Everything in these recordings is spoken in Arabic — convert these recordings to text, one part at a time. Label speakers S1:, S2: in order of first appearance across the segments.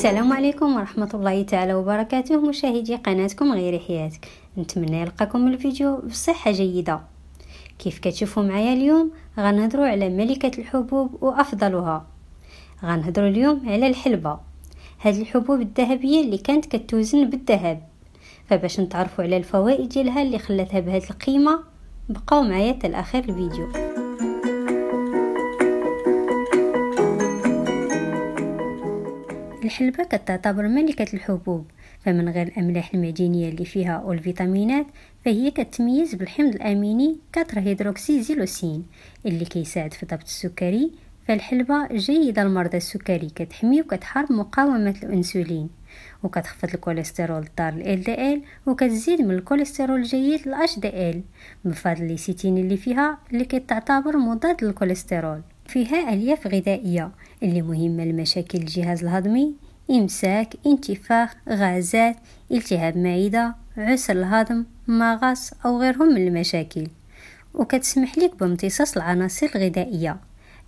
S1: السلام عليكم ورحمة الله تعالى وبركاته مشاهدي قناتكم غير حياتك نتمنى يلقاكم الفيديو بصحة جيدة كيف كتشوفوا معايا اليوم غنهضروا على ملكة الحبوب وأفضلها غنهضروا اليوم على الحلبة هاد الحبوب الذهبية اللي كانت كتوزن بالذهب فباش نتعرفوا على الفوائد ديالها اللي خلتها بهاد القيمة بقاو معايا حتى الفيديو الحلبة كتعتبر ملكة الحبوب فمن غير الأملاح المعدنية اللي فيها والفيتامينات فهي كتميز بالحمض الأميني 4 هيدروكسيزيلوسين اللي كيساعد في ضبط السكري فالحلبة جيدة لمرضى السكري كتحمي وكتحارب مقاومة الأنسولين وكتخفض الكوليسترول الضار ال دي ال وكتزيد من الكوليسترول الجيد ال اتش دي ال بفضل الليسيتين اللي فيها اللي كتعتبر مضاد للكوليسترول فيها ألياف غذائية اللي مهمة لمشاكل الجهاز الهضمي إمساك انتفاخ غازات التهاب معدة عسر الهضم مغص أو غيرهم من المشاكل وكتسمح لك بامتصاص العناصر الغذائية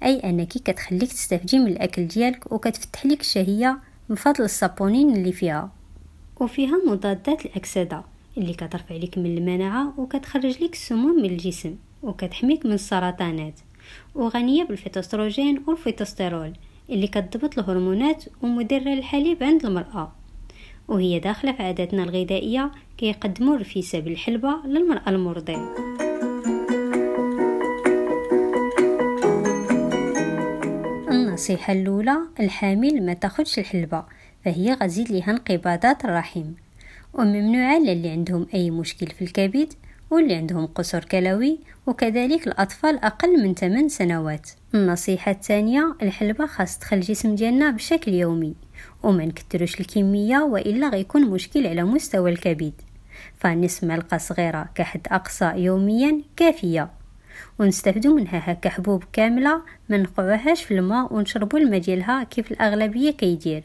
S1: أي أنك كتخليك تستفدي من الأكل ديالك وكتفتح لك الشهية بفضل الصابونين اللي فيها وفيها مضادات الأكسدة اللي كترفع لك من المناعة وكتخرج لك السموم من الجسم وكتحميك من السرطانات وغنية بالفيتوستروجين والفيتوسترول اللي كتضبط الهرمونات ومدرة الحليب عند المرأة وهي داخلة في عاداتنا الغذائية كيقدموا الرفيسة بالحلبة للمرأة المرضية النصيحة الأولى الحامل ما تاخدش الحلبة فهي غزيد لها انقباضات الرحم وممنوعة للي عندهم أي مشكل في الكبد واللي عندهم قصر كلوي وكذلك الأطفال أقل من 8 سنوات النصيحة الثانية الحلبة خاص تدخل الجسم ديالنا بشكل يومي وما نكتروش الكمية وإلا غيكون مشكل على مستوى الكبد فنص ملقة صغيرة كحد أقصى يوميا كافية ونستفدو منها هكا حبوب كاملة ما نقعوهاش في الماء ونشربو الماء ديالها كيف الأغلبية كيدير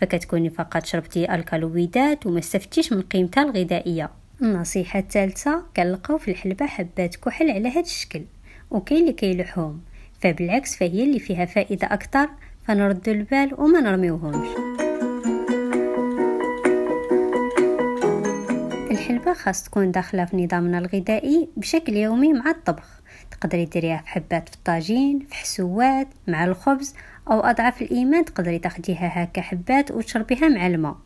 S1: فكتكوني فقط شربتي الكالويدات وما استفدتيش من قيمتها الغذائيه النصيحه الثالثه كنلقاو في الحلبه حبات كحل على هذا الشكل وكاين اللي كيلحهم فبالعكس فهي اللي فيها فائده اكثر فنرد البال وما نرميوهمش الحلبة خاص تكون داخلة في نظامنا الغذائي بشكل يومي مع الطبخ تقدري ديريها في حبات في الطاجين في حسوات مع الخبز أو أضعف الإيمان تقدري تاخديها هكا حبات وتشربيها مع الماء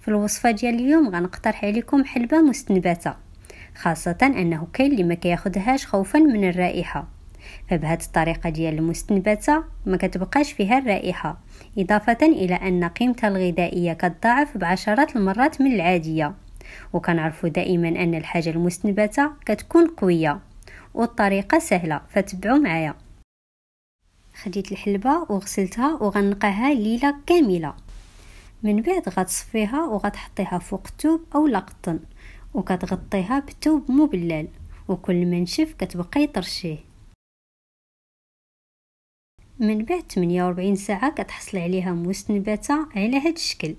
S1: في الوصفه ديال اليوم غنقترح عليكم حلبه مستنبته خاصه انه كاين اللي ما كياخذهاش خوفا من الرائحه فبهذه الطريقه ديال المستنبته ما كتبقاش فيها الرائحه اضافه الى ان قيمتها الغذائيه كتضاعف بعشرات المرات من العاديه وكنعرفوا دائما ان الحاجه المستنبته كتكون قويه والطريقه سهله فتبعوا معايا خديت الحلبه وغسلتها وغنقاها ليله كامله من بعد غتصفيها وغتحطيها فوق توب اولا قطن وكتغطيها بتوب مبلل وكل ما نشف كتبقاي ترشيه من بعد 48 ساعه كتحصلي عليها مستنبته على هاد الشكل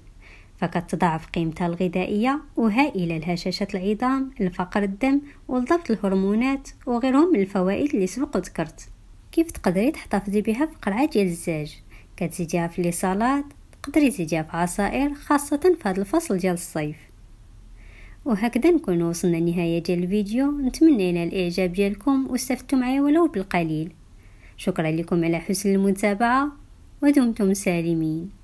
S1: فكتضاعف قيمتها الغذائيه وهائله لهشاشة العظام لفقر الدم ولضبط الهرمونات وغيرهم من الفوائد اللي سبق ذكرت كيف تقدري تحتفظي بها في قرعه ديال الزاج كتزيديها في لي تقدري تجاب عصائر خاصة في هذا الفصل ديال الصيف وهكذا نكون وصلنا لنهاية ديال الفيديو نتمنى إلى الإعجاب ديالكم واستفدتم معايا ولو بالقليل شكرا لكم على حسن المتابعة ودمتم سالمين